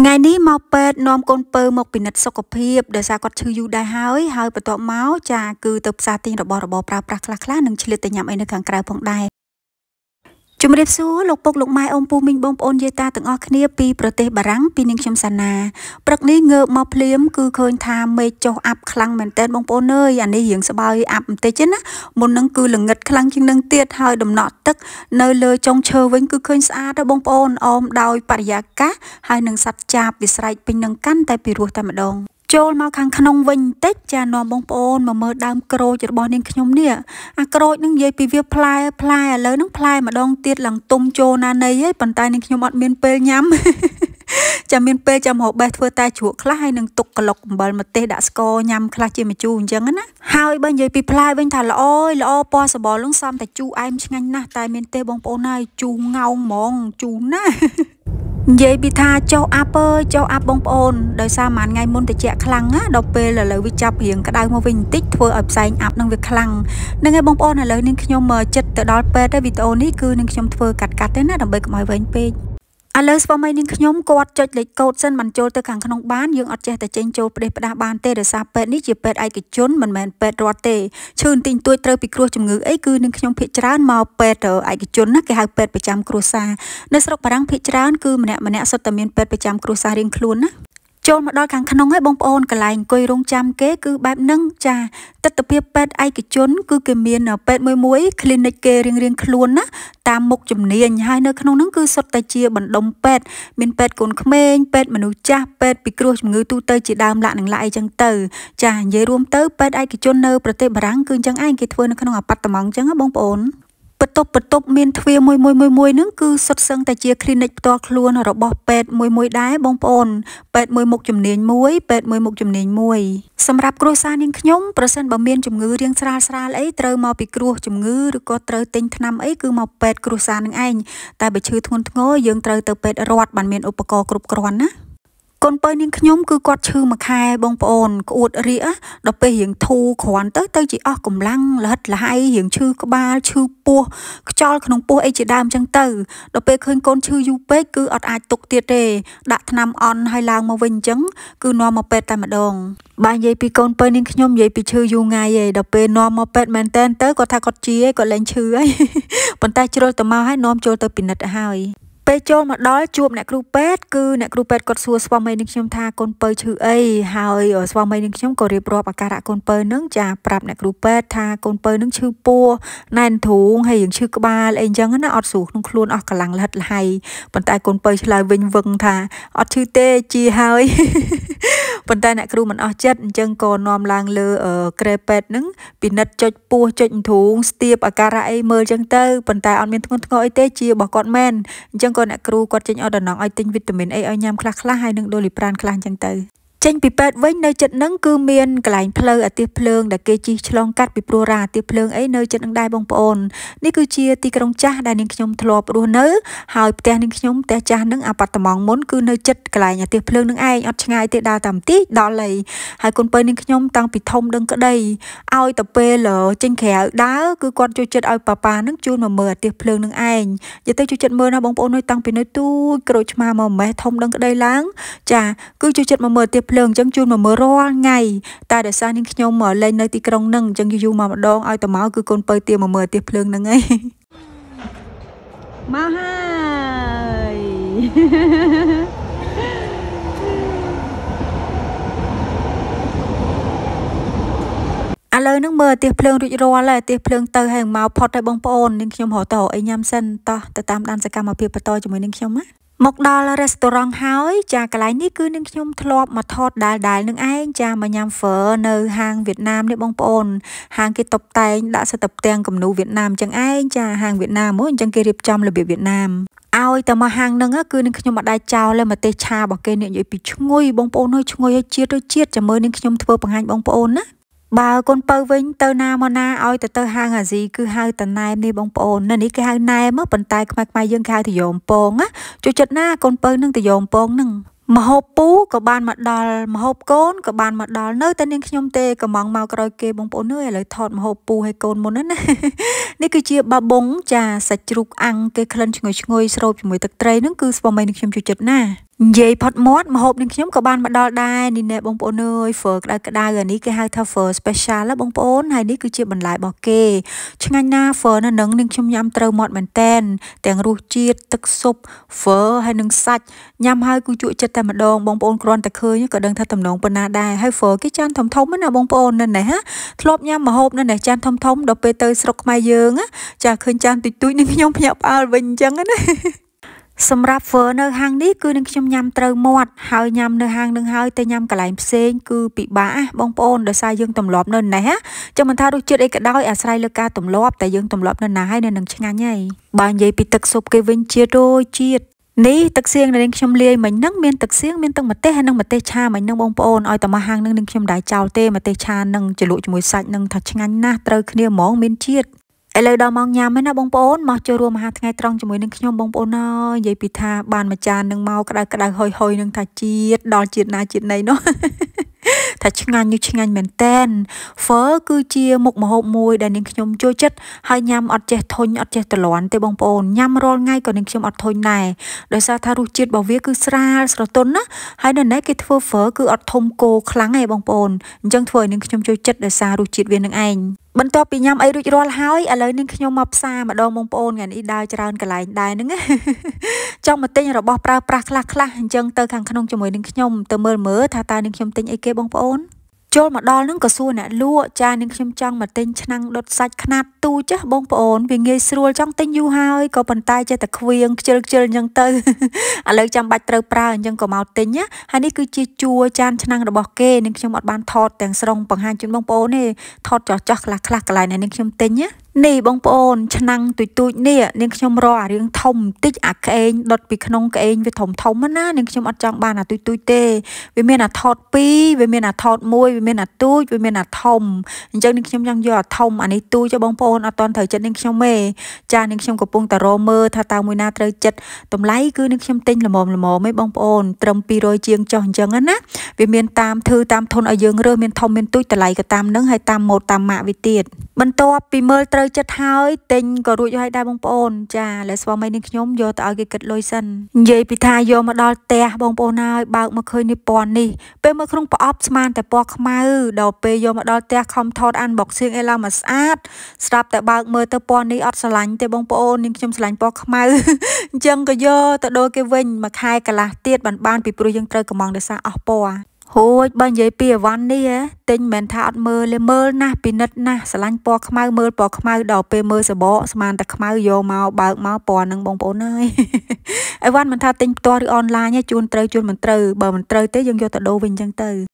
ថ្ងៃនេះមកពេទ្យនាំកូនពៅមកពិនិត្យសុខភាពដោយសារគាត់ឈឺយូរដែរហើយហើយបន្ទាប់មកចាគឺទៅផ្សារទិញរបស់របរប្រើប្រាស់ខ្លះៗនិងឆ្លៀតទៅញ៉ាំអីនៅខាងក្រៅផងដែរជំរាបសួរលោកពុកលោកម៉ែអ៊ំពូមីងបងប្អូនយាយតាទាំងអស់គ្នាពីប្រទេស បារាំងពីនាងខ្ញុំសាណាព្រឹកនេះងើបមកភ្លាមគឺឃើញថាមេឃចុះអាប់ខ្លាំងមែនតើបងប្អូនអើយអានេះរៀងស្បើយអាប់បន្តិចណាមុននឹងគឺល្ងិតខ្លាំងជាងនឹងទៀតហើយដំណក់ទឹកនៅលើចុងឈើវិញគឺឃើញស្អាតទៅបងប្អូនអមដោយបរិយាកាសហើយនឹងសັດចាបវាស្រែកពេញនឹងកាន់តែពីរោះតែម្ដងចូលមកខាងក្នុងវិញតិចចានាំបងប្អូនមកមើលដើមក្រូចរបស់នាងខ្ញុំនេះអាក្រូចនឹងនិយាយពីវាផ្លែផ្លែឥឡូវនឹងផ្លែម្ដងទៀតឡើងទុំចូលណានៃឯងប៉ុន្តែនាងខ្ញុំអត់មានពេលញ៉ាំចាំមានពេលចាំរបេះធ្វើតែជ្រក់ខ្លះហើយនឹងទុកក្លុកអំបិលម្ទេសដាក់ស្ករញ៉ាំខ្លះជាមជូរអញ្ចឹងណាហើយបើនិយាយពីផ្លែវិញថាល្អល្អពណ៌សបលនឹងសំតែជូរអែមឆ្ងាញ់ណាស់តែ មានទេបងប្អូនហើយជូរងោងហ្មងជូរណាស់និយាយពីថាចុះអាប់អើយចុះអាប់បងប្អូនដោយសារមួយថ្ងៃមុនតិចខ្លាំងណាដល់ពេលឥឡូវវាចាប់រៀងក្តៅមកវិញបន្តិចធ្វើឲ្យផ្សែងអាប់នឹងវាខ្លាំងហ្នឹងហើយបងប្អូនឥឡូវនេះខ្ញុំចិត្តទៅដល់ពេទ្យហើយវីដេអូនេះគឺនឹងខ្ញុំធ្វើកាត់កាត់ទេណាដើម្បីកុំឲ្យវែងពេកឥឡូវស្វាមីនាងខ្ញុំគាត់ចុចលេខកូដសិនមិនចូលទៅខាងក្នុងបានយើងអត់ចេះតែចេញចូលផ្ដេសផ្ដាសបានទេដោយសារពេទ្យនេះជាពេទ្យឯកជនមិនមែនពេទ្យរដ្ឋទេឈឺទីងទួចត្រូវពីគ្រោះជំងឺអីគឺនាងខ្ញុំភាកច្រើនមកពេទ្យឯកជនណាគេហៅពេទ្យប្រចាំគ្រួសារនៅស្រុកបារាំងភាកច្រើនគឺម្នាក់ម្នាក់សុទ្ធតែមានពេទ្យប្រចាំគ្រួសាររៀងខ្លួនណាចូលមកដល់ខាងក្នុងហើយបងប្អូនកន្លែងអង្គុយរងចាំគេគឺបែបហ្នឹងចាទស្សនវិជ្ជាពេទ្យឯកជន គឺគេមានពេទ្យមួយមួយ clinic គេរៀងរៀងខ្លួនណាតាមមុខជំនាញហើយនៅក្នុងហ្នឹងគឺសុទ្ធតែជាបណ្ដុំពេទ្យមានពេទ្យកូនក្មេងពេទ្យមនុស្សចាស់ពេទ្យពីគ្រោះជំងឺទូទៅជាដើមលក្ខនឹងឡាអីចឹងទៅចានិយាយរួមទៅ ពេទ្យឯកជននៅប្រទេសបារាំងគឺអញ្ចឹងឯងគេធ្វើនៅក្នុងអប៉ាតម៉ង់អញ្ចឹងណាបងប្អូនបន្ទប់បន្ទប់មានទ្វារមួយមួយមួយមួយនឹងគឺសុទ្ធសឹងតែជា clinic ផ្ទាល់ខ្លួនរបស់ពេទ្យមួយមួយដែរបងប្អូនពេទ្យមួយមុខជំនាញមួយពេទ្យមួយមុខជំនាញមួយសម្រាប់គ្រួសារនាងខ្ញុំប្រសិនបើមានជំងឺរាងស្រាលស្រាលអីត្រូវមកពីគ្រូជំងឺឬក៏ត្រូវទិញថ្នាំអីគឺមកពេទ្យគ្រួសារនឹងឯងតែបើឈឺធ្ងន់ធ្ងរយើងត្រូវទៅពេទ្យរដ្ឋបានមានឧបករណ៍គ្រប់គ្រាន់ណាកូនពៅនាងខ្ញុំគឺគាត់ឈឺមួយខែបងប្អូនក្អួតរាដល់ពេលរៀងធូរគ្រាន់ទៅ ទៅជាអស់កម្លាំងលហិតលហៃរៀងឈឺក្បាលឈឺពោះខ្យល់ក្នុងពោះអីជាដើមចឹងទៅដល់ពេលឃើញកូនឈឺយូរពេកគឺអត់អាចទុកទៀតទេ ដាក់ថ្នាំអន់ឲ្យឡើងមកវិញចឹង គឺនាំមកពេទ្យតែម្ដងបាទនិយាយពីកូនពៅនាងខ្ញុំនិយាយពីឈឺយូរថ្ងៃឯងដល់ពេលនាំមកពេទ្យមែនតើទៅគាត់ថាគាត់ជាឯងគាត់លែងឈឺហើយប៉ុន្តែ ជ្រុលទៅមកហើយនាំចូលទៅពិនិត្យហើយពេលចូលមកដល់ជួបអ្នកគ្រូពេទ្យគឺអ្នកគ្រូពេទ្យគាត់សួរស្វាមីនឹងខ្ញុំថាកូនពៅឈឺអីហើយ ស្វាមីនឹងខ្ញុំក៏រៀបរាប់អាការៈកូនពៅនឹងចាប្រាប់អ្នកគ្រូពេទ្យថាកូនពៅនឹងឈឺពោះណែនទ្រូងហើយយើងឈឺក្បាលអីចឹងណាអត់ស្រួលក្នុងខ្លួនអស់កម្លាំងលហិតលហៃប៉ុន្តែកូនពៅឆ្លើយវិញវឹងថាអត់ឈឺទេជាហើយប៉ុន្តែអ្នកគ្រូមិនអស់ចិត្តអញ្ចឹងក៏នាំឡើងលើក្រេពេតហ្នឹងពិនិត្យចុចពោះចុចធូងស្ទាបអាការៈអីមើលអញ្ចឹងទៅប៉ុន្តែអត់មានធ្ងន់ធ្ងរអីទេជារបស់គាត់មែនអញ្ចឹងក៏អ្នកគ្រូគាត់ចេញអត់ដំណងឲ្យទិញវីតាមីនអីឲ្យញ៉ាំខ្លះៗហើយនឹងដូលីប្រានខ្លះអញ្ចឹងទៅចេញពីពេទ្យវិញនៅចិត្តនឹងគឺមានកន្លែងផ្លូវអាទិសភ្លើងដែលគេជិះឆ្លងកាត់ពីព្រោះរ៉ាអាទិសភ្លើងអីនៅចិត្តនឹងដែរបងប្អូននេះគឺជាទីក្រុងចាស់ដែលនាងខ្ញុំធ្លាប់រស់នៅហើយផ្ទះនាងខ្ញុំផ្ទះចាស់នឹងអាប៉ាតម៉ង់មុនគឺនៅចិត្តកន្លែងអាទិសភ្លើងនឹងឯងអត់ឆ្ងាយទេដើរតាមទីដល់ហើយហើយកូនពៅនាងខ្ញុំតាំងពីធំដឹងក្តីឲ្យទៅពេលចេញក្រៅដើរគឺគាត់ជួយចិត្តឲ្យប៉ាប៉ានឹងជូនមកមើលអាទិសភ្លើងនឹងឯងនិយាយទៅជួយចិត្តមើលណាបងប្អូននៅតាំងពីនៅទូចក្រូចឆ្មាមកម៉េះធំដឹងក្តីឡើងចាគឺជួយចិត្តមកមើលអាទិសភ្លើងអញ្ចឹងជូនមកមើលរាល់ថ្ងៃតែដោយសារនាងខ្ញុំមកលេងនៅទីក្រុងហ្នឹងអញ្ចឹងយូរមកម្ដងឲ្យតមកគឺកូនពៅទាមកមើលអាទិសភ្លើងហ្នឹងឯងមកហើយឥឡូវហ្នឹងមើលទៀះភ្លើងរួចរាល់ហើយទៀះភ្លើងទៅហើយមកផុតហើយបងប្អូននាងខ្ញុំរកតអីញ៉ាំសិនតោះទៅតាមដានសកម្មភាពបន្តជាមួយនាងខ្ញុំណាមកដល់រេស្តូរ៉ង់ហើយចាកន្លែងនេះគឺនឹងខ្ញុំធ្លាប់មកថតដាល់ដាល់នឹងឯងចាមកញ៉ាំហ្វឺនៅហាងវៀតណាមនេះបងប្អូនហាងគេតុបតែងដាក់សិតផ្ទាំងគំនូវៀតណាមចឹងឯងចាហាងវៀតណាមហ្មងអញ្ចឹងគេរៀបចំរបៀបវៀតណាមឲ្យតែមកហាងហ្នឹងគឺនឹងខ្ញុំមកដាច់ចោលហើយមកទេសឆារបស់គេនិយាយពីឈ្ងុយបងប្អូនអើយឈ្ងុយហើយជាតិទៅជាតិចាំមើលនឹងខ្ញុំធ្វើបង្ហាញបងប្អូនណាបើកូនពៅវិញទៅណាមកណាឲ្យទៅទៅហាងអាស៊ីគឺហៅតណែមនេះបងប្អូននៅនេះគេហៅណែមប៉ុន្តែខ្មែរខ្មែរយើងគេហៅទយមពងណាជួយចិត្តណាកូនពៅនឹងទយមពងនឹងមហូបពូក៏បានមកដល់មហូបកូនក៏បានមកដល់នៅតែនាងខ្ញុំទេកំងមកក្រោយគេបងប្អូនអើយឥឡូវថតមហូបពូឲ្យកូនមុនណានេះគឺជាបាបងចាសាច់ជ្រូកអាំងគេក្លិនឈ្ងុយឈ្ងុយស្រូបជាមួយទឹកត្រីនឹងគឺស្វាមីនឹងខ្ញុំជួយចិត្តណានិយាយផុតមាត់មហូបនឹងខ្ញុំក៏បានមកដល់ដែរនេះណែបងប្អូនអើយហ្វឺក្តៅក្តៅអានេះគេហៅថាហ្វឺ special ណាបងប្អូនហើយនេះគឺជាបន្លែរបស់គេឆ្ងាញ់ណាហ្វឺនៅនឹងនឹងខ្ញុំញ៉ាំត្រូវមាត់មែនតែនទាំងរសជាតិទឹកស៊ុបហ្វឺហើយនឹងសាច់ញ៉ាំហើយគឺជក់ចិត្តតែម្ដងបងប្អូនគ្រាន់តែឃើញក៏ដឹងថាតំណងប៉ុណ្ណាដែរហើយហ្វឺគេចានធំធំណាបងប្អូននៅណែហាធ្លាប់ញ៉ាំមហូបនៅណែចានធំធំដល់ពេលទៅស្រុកខ្មែរយើងចាឃើញចានតិចតួចនឹងខ្ញុំភ្ញាក់ផ្អើលវិញអញ្ចឹងណាសម្រាប់ fur នៅហាងនេះគឺនឹងខ្ញុំញ៉ាំត្រូវមាត់ ហើយញ៉ាំនៅហាងនឹងហើយទៅញ៉ាំកន្លែងផ្សេង គឺពិបាកបងប្អូនដោយសារយើងទម្លាប់នៅណេះចាំមិនថារសជាតិអីក៏ដោយអាស្រ័យលើការទម្លាប់តែយើងទម្លាប់នៅណាហើយនៅនឹងឆ្ងាញ់ហើយបើនិយាយពីទឹកស៊ុបគេវិញជារួយជាតិនេះទឹកសៀងដែលនាងខ្ញុំលាយមិញហ្នឹងមានទឹកសៀងមានទឹកម្ទេសហើយនិងម្ទេសឆាមិញហ្នឹងបងប្អូនឲ្យតែមកហាងហ្នឹងនាងខ្ញុំដែរចោលទេម្ទេសឆានឹងជ្រលក់ជាមួយសាច់នឹងថាឆ្ងាញ់ណាស់ត្រូវគ្នាហ្មងមានជាតិឥឡូវដល់ម៉ោងញ៉ាំហើយណាបងប្អូនមកចូលរួមមហាថ្ងៃត្រង់ជាមួយនឹងខ្ញុំបងប្អូនអើយនិយាយពីថាបានមួយចាននឹងមកក្តៅក្តៅហុយហុយនឹងថាជាតិដល់ជាតិណាជាតិណីនោះថាឆ្ងាញ់នោះឆ្ងាញ់មែនតែន Pho គឺជាមុខម្ហូបមួយដែលនាងខ្ញុំចូលចិត្តហើយញ៉ាំអត់ចេះធុញអត់ចេះទ្លាន់ទេបងប្អូនញ៉ាំរាល់ថ្ងៃក៏នាងខ្ញុំអត់ធុញដែរដោយសារថារសជាតិរបស់វាគឺស្រាលស្រទន់ណាហើយនៅណែគេធ្វើ Pho គឺអត់ធុំគោខ្លាំងទេបងប្អូនអញ្ចឹងធ្វើឲ្យនាងខ្ញុំចូលចិត្តដោយសាររសជាតិវានឹងឯងបន្ទាប់ពីញ៉ាំអីរួចរាល់ហើយឥឡូវនេះខ្ញុំមកផ្សារម្ដងបងប្អូនថ្ងៃនេះដើរច្រើនកន្លែងដែរហ្នឹងចង់មកទិញរបស់ប្រើប្រាស់ខ្លះៗអញ្ចឹងទៅខាងក្នុងជាមួយនឹងខ្ញុំទៅមើលមើលថាតើនឹងខ្ញុំទិញអីគេបងប្អូនចូលមកដល់នឹងក៏សួរអ្នកលក់ចានឹងខ្ញុំចង់មកទិញឆ្នាំងដុតសាច់ខ្នាតទូចចាស់បងប្អូនវាងាយស្រួលចង់ទិញយូរហើយក៏ប៉ុន្តែចេះតែខ្វៀងខ្ជិលខ្ជិលអញ្ចឹងទៅឥឡូវចាំបាច់ត្រូវប្រើអញ្ចឹងក៏មកទិញណាហើយនេះគឺជាជួរចានឆ្នាំងរបស់គេនឹងខ្ញុំអត់បានថតទាំងស្រុងបង្ហាញជូនបងប្អូនទេថតចោះចោះខ្លះខ្លះកន្លែងនេះនឹងខ្ញុំទិញណានេះបងប្អូនឆ្នាំងទុយទូចនេះនាងខ្ញុំរកអារឿងធំបន្តិចអាក្អេងដុតពីក្នុងក្អេងវាធំធំណានាងខ្ញុំអត់ចង់បានអាទុយទូចទេវាមានអាថត2វាមានអាថត1វាមានអាទូចវាមានអាធំអញ្ចឹងនាងខ្ញុំចង់យកអាធំអានេះទូចបងប្អូនអត់តន់ត្រូវចិត្តនាងខ្ញុំទេចានាងខ្ញុំកំពុងតែរមើលថាតើមួយណាត្រូវចិត្តតម្លៃគឺនាងខ្ញុំទិញល្មមល្មមឯងបងប្អូនត្រឹម200ជាងចុះអញ្ចឹងណាវាមានតាមធឺតាមធនឲ្យយើងរើសមានធំមានទូចតម្លៃក៏តាមនឹងហើយតាមម៉ូតតាមម៉ាកវាទៀតបន្ទាប់ពីមើលត្រូវចិត្តហើយទិញក៏រួចហើយដែរបងប្អូន ចាលើស្វាមីនឹងខ្ញុំយកទៅឲ្យគេគិតលុយសិននិយាយពីថាយកមកដល់ផ្ទះបងប្អូនហើយបើកមកឃើញនេះពណ៌នេះពេលមើលក្នុងប្រអប់ស្មានតែពណ៌ខ្មៅដល់ពេលយកមកដល់ផ្ទះខំថត unboxing អីឡើមកស្អាតស្រាប់តែបើកមើលទៅពណ៌នេះអត់ស្រឡាញ់ទេបងប្អូននឹងខ្ញុំស្រឡាញ់ពណ៌ខ្មៅអញ្ចឹងក៏យកទៅដូរគេវិញមួយខែកន្លះទៀតបានបានពីព្រោះយើងត្រូវកំងដោយសារអស់ពណ៌ហួចបើនិយាយពីអវ៉ាន់នេះហ៎ទិញមិនថាអត់មើលទេមើលណាស់ពិនិត្យណាស់ស្រឡាញ់ពណ៌ខ្មៅមើលពណ៌ខ្មៅដល់ពេលមើលសបកស្មានតែខ្មៅយកមកបើកមកពណ៌នឹងបងប្អូនហើយអីវ៉ាន់មិនថាទិញផ្ទាល់ឬអនឡាញទេជួនត្រូវជួនមិនត្រូវបើមិនត្រូវទេយើងយកទៅដូរវិញអញ្ចឹងទៅ